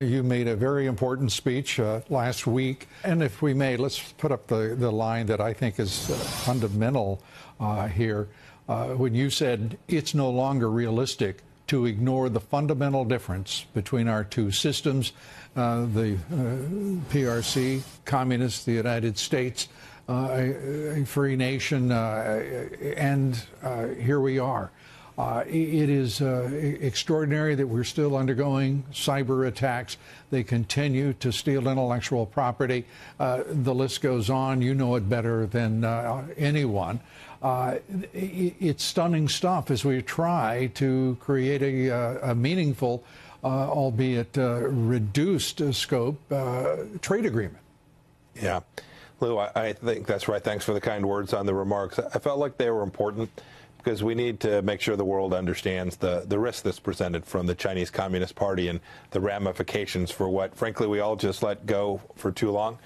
You made a very important speech uh, last week. And if we may, let's put up the, the line that I think is uh, fundamental uh, here. Uh, when you said it's no longer realistic to ignore the fundamental difference between our two systems, uh, the PRC, communists, the United States, a, a, free nation, and here we are. Uh, it is uh, extraordinary that we're still undergoing cyber attacks. They continue to steal intellectual property. Uh, the list goes on. You know it better than uh, anyone. Uh, it's stunning stuff as we try to create a, uh, a meaningful, albeit reduced scope, trade agreement. Yeah. Lou, I, I think that's right. Thanks for the kind words on the remarks. I felt like they were important because we need to make sure the world understands the, the risk that's presented from the Chinese Communist Party and the ramifications for what, frankly, we all just let go for too long.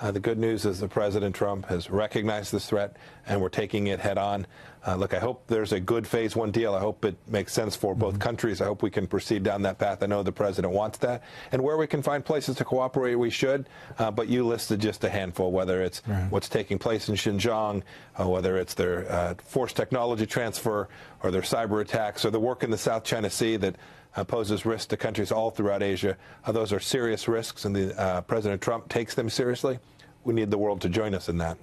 Uh, the good news is that President Trump has recognized this threat and we're taking it head on. Uh, look, I hope there's a good phase one deal. I hope it makes sense for both mm -hmm. countries. I hope we can proceed down that path. I know the president wants that. And where we can find places to cooperate, we should. Uh, but you listed just a handful, whether it's right. what's taking place in Xinjiang, uh, whether it's their uh, forced technology transfer or their cyber attacks or the work in the South China Sea that uh, poses risks to countries all throughout Asia. Uh, those are serious risks, and the, uh, President Trump takes them seriously. We need the world to join us in that.